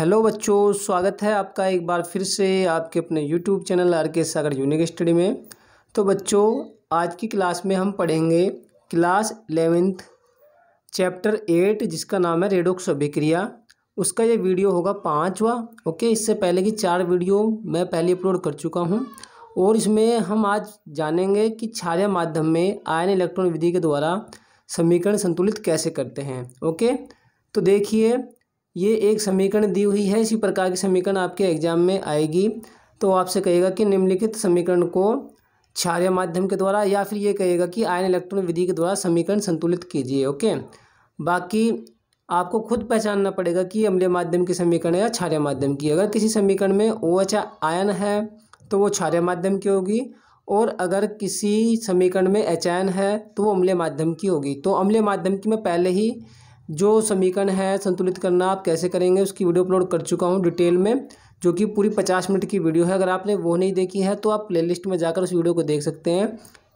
hello बच्चों स्वागत है आपका एक बार फिर से आपके अपने यूट्यूब चैनल आर के सागर यूनिक स्टडी में तो बच्चों आज की क्लास में हम पढ़ेंगे क्लास एलेवेंथ चैप्टर एट जिसका नाम है रेडोक्स अभिक्रिया उसका ये वीडियो होगा पाँचवा ओके इससे पहले की चार वीडियो मैं पहले अपलोड कर चुका हूँ और इसमें हम आज जानेंगे कि क्षार्य माध्यम में आयन इलेक्ट्रॉन विधि के द्वारा समीकरण संतुलित कैसे करते हैं ओके तो देखिए ये एक समीकरण दी हुई है इसी प्रकार की समीकरण आपके एग्जाम में आएगी तो आपसे कहेगा कि निम्नलिखित समीकरण को क्षार्य माध्यम के द्वारा या फिर ये कहेगा कि आयन इलेक्ट्रॉन विधि के द्वारा समीकरण संतुलित कीजिए ओके बाकी आपको खुद पहचानना पड़ेगा कि अम्लीय माध्यम की समीकरण है या क्षार्य माध्यम की अगर किसी समीकरण में ओ OH एच आयन है तो वो क्षार्य माध्यम की होगी और अगर किसी समीकरण में एच आयन है तो वो अम्लीय माध्यम की होगी तो अम्लीय माध्यम की मैं पहले ही जो समीकरण है संतुलित करना आप कैसे करेंगे उसकी वीडियो अपलोड कर चुका हूँ डिटेल में जो कि पूरी पचास मिनट की वीडियो है अगर आपने वो नहीं देखी है तो आप प्ले में जाकर उस वीडियो को देख सकते हैं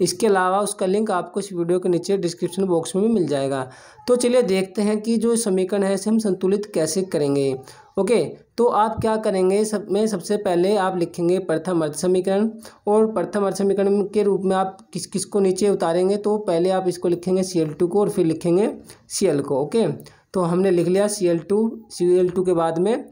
इसके अलावा उसका लिंक आपको इस वीडियो के नीचे डिस्क्रिप्शन बॉक्स में भी मिल जाएगा तो चलिए देखते हैं कि जो समीकरण है इसे हम संतुलित कैसे करेंगे ओके तो आप क्या करेंगे सब में सबसे पहले आप लिखेंगे प्रथम अर्थ समीकरण और प्रथम अर्थ समीकरण के रूप में आप किस किस को नीचे उतारेंगे तो पहले आप इसको लिखेंगे सी एल टू को और फिर लिखेंगे सी एल को ओके तो हमने लिख लिया C L two C L two के बाद में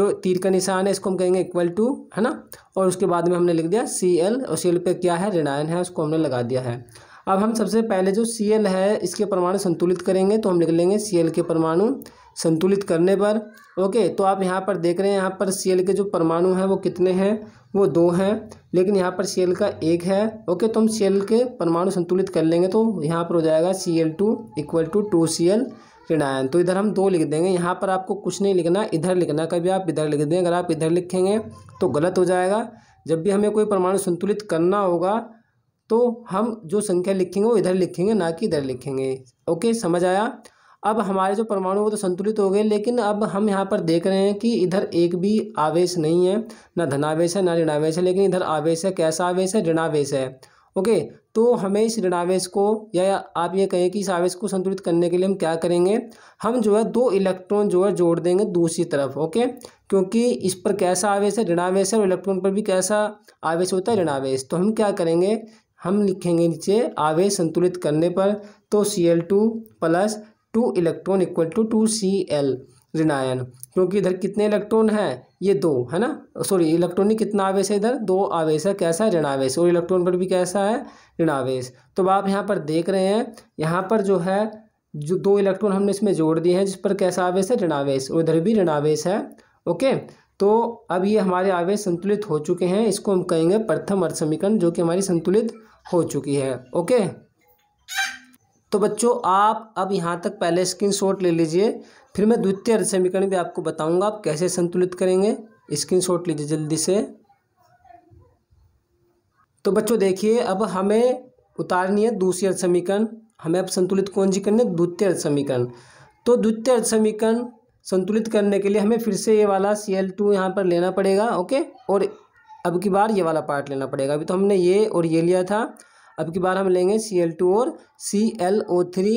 जो तीर का निशान है इसको हम कहेंगे इक्वल टू है ना और उसके बाद में हमने लिख दिया सी एल और सी एल पे क्या है ऋणायन है उसको हमने लगा दिया है अब हम सबसे पहले जो सी एल है इसके परमाणु संतुलित करेंगे तो हम लिख लेंगे सी एल के परमाणु संतुलित करने पर ओके तो आप यहाँ पर देख रहे हैं यहाँ पर सीएल के जो परमाणु हैं वो कितने हैं वो दो हैं लेकिन यहाँ पर सीएल का एक है ओके तो हम सीएल के परमाणु संतुलित कर लेंगे तो यहाँ पर हो जाएगा C L two equal to two C L ऋणायन तो इधर हम दो लिख देंगे यहाँ पर आपको कुछ नहीं लिखना इधर लिखना कभी आप इधर लिख दें अगर आप इधर लिखेंगे तो गलत हो जाएगा जब भी हमें कोई परमाणु संतुलित करना होगा तो हम जो संख्या लिखेंगे वो इधर लिखेंगे ना कि इधर लिखेंगे ओके समझ आया अब हमारे जो परमाणु वो तो संतुलित हो गए लेकिन अब हम यहाँ पर देख रहे हैं कि इधर एक भी आवेश नहीं है ना धनावेश है ना ऋणावेश है लेकिन इधर आवेश है कैसा आवेश है ऋणावेश है ओके तो हमें इस ऋणावेश को या आप ये कहें कि इस आवेश को संतुलित करने के लिए हम क्या करेंगे हम जो है दो इलेक्ट्रॉन जो है जोड़ देंगे दूसरी तरफ ओके क्योंकि इस पर कैसा आवेश है ऋणावेश है और इलेक्ट्रॉन पर भी कैसा आवेश होता है ऋणावेश तो हम क्या करेंगे हम लिखेंगे नीचे आवेश संतुलित करने पर तो C L two plus two electron equal to two C L ऋणायन क्योंकि इधर कितने इलेक्ट्रॉन हैं ये दो है ना सॉरी इलेक्ट्रॉनिक कितना आवेश है इधर दो आवेश है कैसा है ऋणावेश और इलेक्ट्रॉन पर भी कैसा है ऋणावेश तो आप यहाँ पर देख रहे हैं यहाँ पर जो है जो दो इलेक्ट्रॉन हमने इसमें जोड़ दिए हैं जिस पर कैसा आवेश है ऋणावेश और इधर भी ऋणावेश है ओके तो अब ये हमारे आवेश संतुलित हो चुके हैं इसको हम कहेंगे प्रथम अर्थ समीकरण जो कि हमारी संतुलित हो चुकी है ओके तो बच्चों आप अब यहाँ तक पहले स्क्रीनशॉट ले लीजिए फिर मैं द्वितीय समीकरण भी आपको बताऊंगा आप कैसे संतुलित करेंगे स्क्रीनशॉट लीजिए जल्दी से तो बच्चों देखिए अब हमें उतारनी है दूसरी समीकरण हमें अब संतुलित कौन सी करनी है द्वितीय समीकरण तो द्वितीय समीकरण संतुलित करने के लिए हमें फिर से ये वाला सी एल टू यहाँ पर लेना पड़ेगा ओके और अब की बार ये वाला पार्ट लेना पड़ेगा अभी तो हमने ये और ये लिया था अब की बार हम लेंगे सी एल टू और सी एल ओ थ्री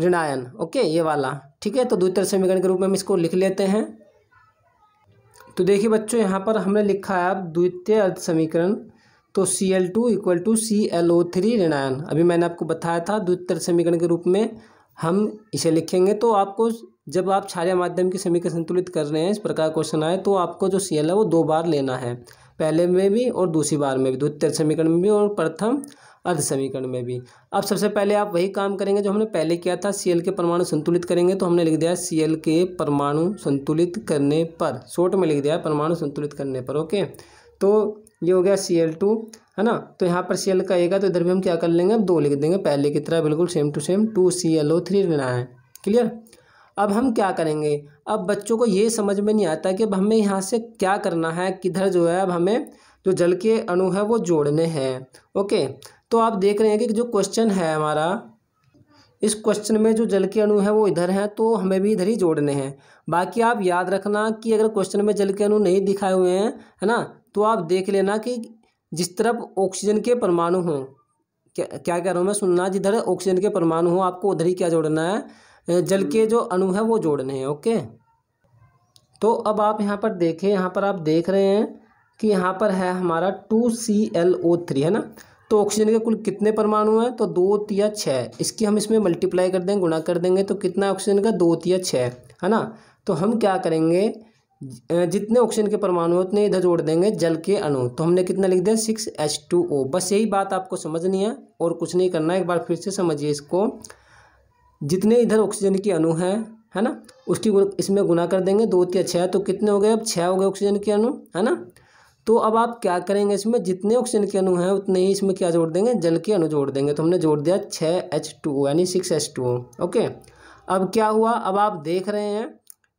ऋणायन ओके ये वाला ठीक है तो द्वितर समीकरण के रूप में हम इसको लिख लेते हैं तो देखिए बच्चों यहाँ पर हमने लिखा है अब द्वितीय अर्थ समीकरण तो C L two equal to C L O three ऋणायन अभी मैंने आपको बताया था द्वितीय समीकरण के रूप में हम इसे लिखेंगे तो आपको जब आप छाया माध्यम की समीकरण संतुलित कर रहे हैं इस प्रकार क्वेश्चन आए तो आपको जो सी एल है वो दो बार लेना है पहले में भी और दूसरी बार में भी द्वितीय समीकरण में भी और प्रथम अर्ध समीकरण में भी अब सबसे पहले आप वही काम करेंगे जो हमने पहले किया था सी के परमाणु संतुलित करेंगे तो हमने लिख दिया सी के परमाणु संतुलित करने पर शॉर्ट में लिख दिया परमाणु संतुलित करने पर ओके तो ये हो गया सी एल टू है ना तो यहाँ पर सी एल का आएगा तो इधर भी हम क्या कर लेंगे अब दो लिख देंगे पहले की तरह बिल्कुल same to same to C L O three लेना है क्लियर अब हम क्या करेंगे अब बच्चों को ये समझ में नहीं आता कि अब हमें यहाँ से क्या करना है किधर जो है अब हमें जो जल के अणु है वो जोड़ने हैं ओके तो आप देख रहे हैं कि जो क्वेश्चन है हमारा इस क्वेश्चन में जो जल के अणु है वो इधर हैं तो हमें भी इधर ही जोड़ने हैं बाकी आप याद रखना कि अगर क्वेश्चन में जल के अणु नहीं दिखाए हुए हैं है ना तो आप देख लेना कि जिस तरफ ऑक्सीजन के परमाणु हों क्या क्या कह रहा हूँ मैं सुनना जिधर ऑक्सीजन के परमाणु हों आपको उधर ही क्या जोड़ना है जल के जो अणु है वो जोड़ने हैं ओके तो अब आप यहाँ पर देखें यहाँ पर आप देख रहे हैं कि यहाँ पर है हमारा two C L O three है ना तो ऑक्सीजन के कुल कितने परमाणु हैं तो दो या छः इसकी हम इसमें मल्टीप्लाई कर देंगे गुणा कर देंगे तो कितना ऑक्सीजन का दो या छः है ना तो हम क्या करेंगे जितने ऑक्सीजन के परमाणु हैं उतने इधर जोड़ देंगे जल के अणु तो हमने कितना लिख दिया सिक्स एच टू ओ बस यही बात आपको समझनी है और कुछ नहीं करना एक बार फिर से समझिए इसको जितने इधर ऑक्सीजन के अणु हैं है ना उसकी इसमें गुना कर देंगे दो तीन छः तो कितने हो गए अब छः हो गए ऑक्सीजन के अणु है ना तो अब आप क्या करेंगे इसमें जितने ऑक्सीजन के अणु हैं उतने ही इसमें क्या जोड़ देंगे जल के अणु जोड़ देंगे तो हमने जोड़ दिया छः एच टू यानी सिक्स एच टू ओके अब क्या हुआ अब आप देख रहे हैं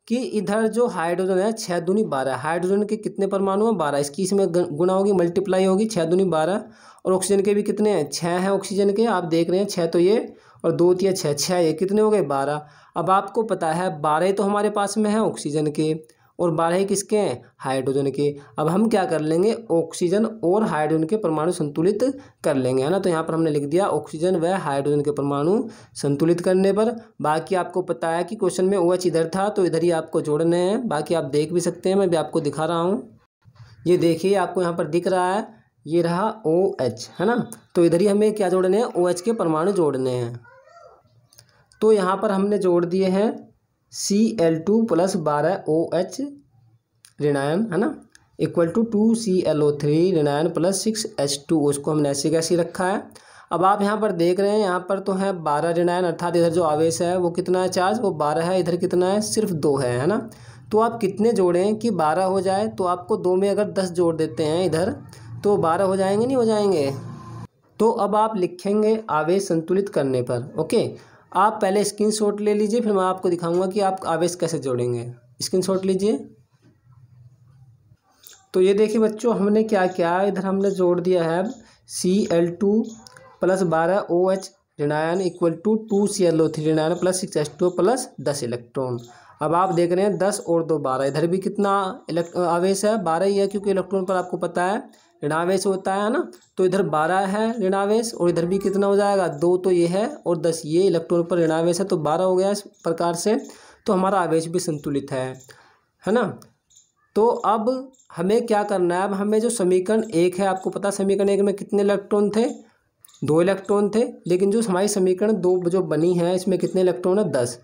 कि इधर जो हाइड्रोजन है छः दूनी बारह हाइड्रोजन के कितने परमाणु हैं बारह इसकी इसमें गुना होगी मल्टीप्लाई होगी छः दूनी बारह और ऑक्सीजन के भी कितने हैं छः हैं ऑक्सीजन के आप देख रहे हैं छः तो ये और दो तीन छः छः ये कितने हो गए बारह अब आपको पता है बारह तो हमारे पास में है ऑक्सीजन के और बारह किसके हैं हाइड्रोजन के अब हम क्या कर लेंगे ऑक्सीजन और हाइड्रोजन के परमाणु संतुलित कर लेंगे है ना तो यहाँ पर हमने लिख दिया ऑक्सीजन व हाइड्रोजन के परमाणु संतुलित करने पर बाकी आपको पता है कि क्वेश्चन में ओ OH इधर था तो इधर ही आपको जोड़ने हैं बाकी आप देख भी सकते हैं मैं भी आपको दिखा रहा हूँ ये देखिए आपको यहाँ पर दिख रहा है ये रहा ओ एच है ना तो इधर ही हमें क्या जोड़ने हैं ओ एच के परमाणु जोड़ने हैं तो यहाँ पर हमने जोड़ दिए हैं सी एल टू प्लस बारह ओ एच ऋणायन है ना equal to two C L O three ऋणायन प्लस सिक्स एच टू उसको हमने ऐसे कैसे रखा है अब आप यहाँ पर देख रहे हैं यहाँ पर तो है बारह ऋणायन अर्थात इधर जो आवेश है वो कितना है चार्ज वो बारह है इधर कितना है सिर्फ दो है है ना तो आप कितने जोड़ें कि बारह हो जाए तो आपको दो में अगर दस जोड़ देते हैं इधर तो बारह हो जाएंगे नहीं हो जाएंगे तो अब आप लिखेंगे आवेश संतुलित करने पर ओके आप पहले शॉट ले लीजिए फिर मैं आपको दिखाऊंगा कि आप आवेश कैसे जोड़ेंगे शॉट लीजिए तो ये देखिए बच्चों हमने क्या क्या इधर हमने जोड़ दिया है सी एल टू प्लस बारह ओ एच ऋणायन equal to two C L O three ऋणायन plus six H two plus दस इलेक्ट्रॉन अब आप देख रहे हैं दस और दो बारह इधर भी कितना आवेश है बारह ही है क्योंकि इलेक्ट्रॉन पर आपको पता है ऋणावेश होता है ना तो इधर बारह है ऋणावेश और इधर भी कितना हो जाएगा दो तो ये है और दस ये इलेक्ट्रॉन पर ऋणावेश है तो बारह हो गया इस प्रकार से तो हमारा आवेश भी संतुलित है है ना तो अब हमें क्या करना है अब हमें जो समीकरण एक है आपको पता समीकरण एक में कितने इलेक्ट्रॉन थे दो इलेक्ट्रॉन थे लेकिन जो हमारी समीकरण दो जो बनी है इसमें कितने इलेक्ट्रॉन है दस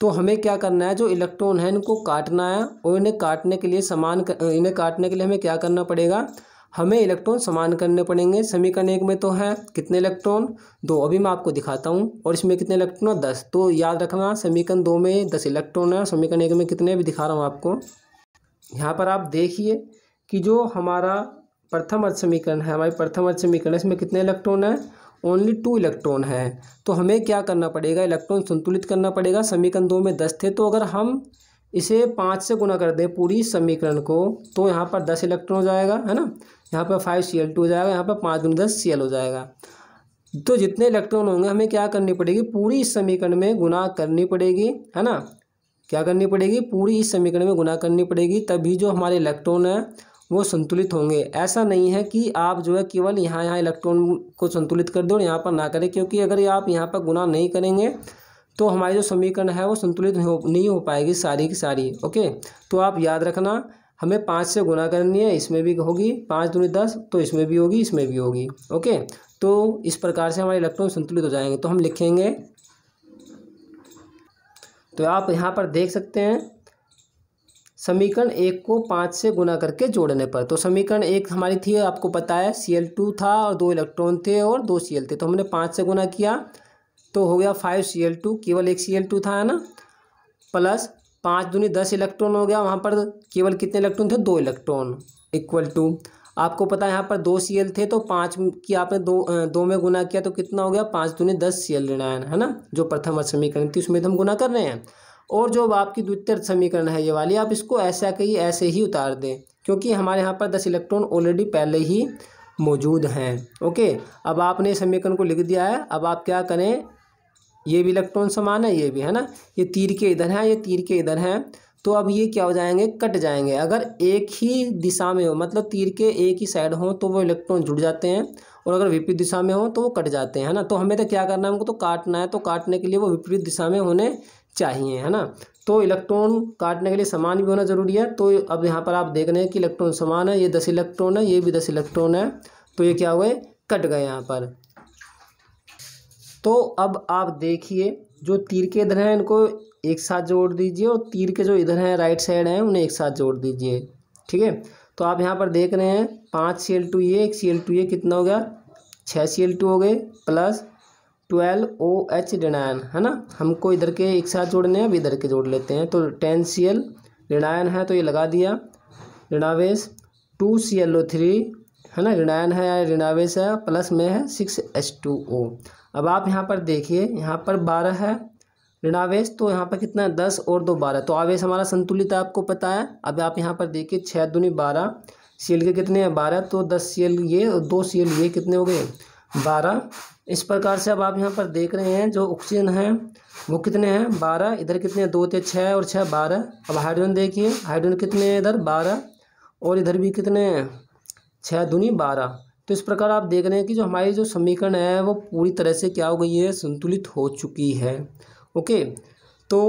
तो हमें क्या करना है जो इलेक्ट्रॉन है इनको काटना है और इन्हें काटने के लिए समान इन्हें काटने के लिए हमें क्या करना पड़ेगा हमें इलेक्ट्रॉन समान करने पड़ेंगे समीकरण एक में तो है कितने इलेक्ट्रॉन दो अभी मैं आपको दिखाता हूँ और इसमें कितने इलेक्ट्रॉन दस तो याद रखना समीकरण दो में दस इलेक्ट्रॉन है समीकरण एक में कितने भी दिखा रहा हूँ आपको यहाँ पर आप देखिए कि जो हमारा प्रथम अर्थ समीकरण है हमारी प्रथम अर्थ समीकरण इसमें कितने इलेक्ट्रॉन है ओनली टू इलेक्ट्रॉन है तो हमें क्या करना पड़ेगा इलेक्ट्रॉन संतुलित करना पड़ेगा समीकरण दो में दस थे तो अगर हम इसे पाँच से गुना कर दें पूरी समीकरण को तो यहाँ पर दस इलेक्ट्रॉन हो जाएगा है ना यहाँ पर फाइव सी एल टू हो जाएगा यहाँ पर पाँच दूनी दस सी एल हो जाएगा तो जितने इलेक्ट्रॉन होंगे हमें क्या करनी पड़ेगी पूरी इस समीकरण में गुना करनी पड़ेगी है ना क्या करनी पड़ेगी पूरी इस समीकरण में गुना करनी पड़ेगी तभी जो हमारे इलेक्ट्रॉन हैं वो संतुलित होंगे ऐसा नहीं है कि आप जो है केवल यहाँ यहाँ इलेक्ट्रॉन को संतुलित कर दो और यहाँ पर ना करें क्योंकि अगर आप यहाँ पर गुना नहीं करेंगे तो हमारी जो समीकरण है वो संतुलित नहीं हो पाएगी सारी की सारी ओके तो आप याद रखना हमें पाँच से गुना करनी है इसमें भी होगी पाँच दूनी दस तो इसमें भी होगी इसमें भी होगी ओके तो इस प्रकार से हमारे इलेक्ट्रॉन संतुलित हो जाएंगे तो हम लिखेंगे तो आप यहाँ पर देख सकते हैं समीकरण एक को पाँच से गुना करके जोड़ने पर तो समीकरण एक हमारी थी आपको पता है सी एल टू था और दो इलेक्ट्रॉन थे और दो सी एल थे तो हमने पाँच से गुना किया तो हो गया फाइव सी एल टू केवल एक सी एल टू था ना प्लस पाँच दूनी दस इलेक्ट्रॉन हो गया वहाँ पर केवल कितने इलेक्ट्रॉन थे दो इलेक्ट्रॉन इक्वल टू आपको पता है यहाँ पर दो सी थे तो पाँच की आपने दो दो में गुना किया तो कितना हो गया पाँच दूनी दस सी एल है ना जो प्रथम समीकरण थी उसमें तो हम गुना कर रहे हैं और जो आपकी द्वितीय समीकरण है ये वाली आप इसको ऐसा कहिए ऐसे ही उतार दें क्योंकि हमारे यहाँ पर दस इलेक्ट्रॉन ऑलरेडी पहले ही मौजूद हैं ओके अब आपने समीकरण को लिख दिया है अब आप क्या करें ये भी इलेक्ट्रॉन समान है ये भी है ना ये तीर के इधर है ये तीर के इधर है तो अब ये क्या हो जाएंगे कट जाएंगे अगर एक ही दिशा में हो मतलब तीर के एक ही साइड हो तो वो इलेक्ट्रॉन जुड़ जाते हैं और अगर विपरीत दिशा में हो तो वो कट जाते हैं है ना तो हमें तो क्या करना है हमको तो काटना है तो काटने के लिए वो विपरीत दिशा में होने चाहिए है ना तो इलेक्ट्रॉन काटने के लिए समान भी होना ज़रूरी है तो अब यहाँ पर आप देख रहे हैं कि इलेक्ट्रॉन समान है ये दस इलेक्ट्रॉन है ये भी दस इलेक्ट्रॉन है तो ये क्या हुए कट गए यहाँ पर तो अब आप देखिए जो तीर के इधर हैं इनको एक साथ जोड़ दीजिए और तीर के जो इधर हैं राइट साइड हैं उन्हें एक साथ जोड़ दीजिए ठीक है तो आप यहाँ पर देख रहे हैं पाँच सी एल टू ये एक सी एल टू ये कितना हो गया छः सी एल टू हो गए प्लस ट्वेल्व ओ एच ऋणायन है ना हमको इधर के एक साथ जोड़ने हैं अब इधर के जोड़ लेते हैं तो टेन सी एल ऋणायन है तो ये लगा दिया ऋणावेश two C L O three है ना ऋणायन है या ऋणावेश है प्लस में है सिक्स एच टू ओ अब आप यहाँ पर देखिए यहाँ पर बारह है ऋणावेश तो यहाँ पर कितना है दस और दो बारह तो आवेश हमारा संतुलित आपको पता है अब आप यहाँ पर देखिए छः दूनी बारह सी के कितने हैं बारह तो दस सी ये और दो सी ये कितने हो गए बारह इस प्रकार से अब आप यहाँ पर देख रहे हैं जो ऑक्सीजन है वो कितने हैं बारह इधर कितने दो थे छः और छः बारह अब हाइड्रोजन देखिए हाइड्रोजन कितने हैं इधर बारह और इधर भी कितने हैं छः दूनी बारह तो इस प्रकार आप देख रहे हैं कि जो हमारी जो समीकरण है वो पूरी तरह से क्या हो गई है संतुलित हो चुकी है ओके तो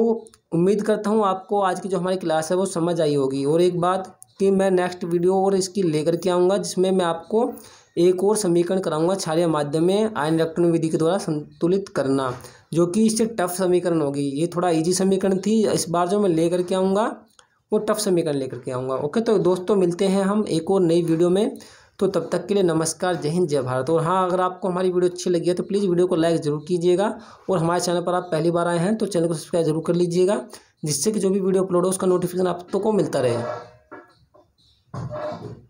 उम्मीद करता हूँ आपको आज की जो हमारी क्लास है वो समझ आई होगी और एक बात कि मैं नेक्स्ट वीडियो और इसकी लेकर के आऊँगा जिसमें मैं आपको एक और समीकरण कराऊंगा क्षारीय माध्यम में आयन इलेक्ट्रॉन विधि के द्वारा संतुलित करना जो कि इससे टफ समीकरण होगी ये थोड़ा इजी समीकरण थी इस बार जो मैं लेकर के आऊँगा वो टफ समीकरण लेकर के आऊँगा ओके तो दोस्तों मिलते हैं हम एक और नई वीडियो में तो तब तक के लिए नमस्कार जय हिंद जय भारत और हाँ अगर आपको हमारी वीडियो अच्छी लगी है तो प्लीज़ वीडियो को लाइक ज़रूर कीजिएगा और हमारे चैनल पर आप पहली बार आए हैं तो चैनल को सब्सक्राइब जरूर कर लीजिएगा जिससे कि जो भी वीडियो अपलोड हो उसका नोटिफिकेशन आप तो को मिलता रहे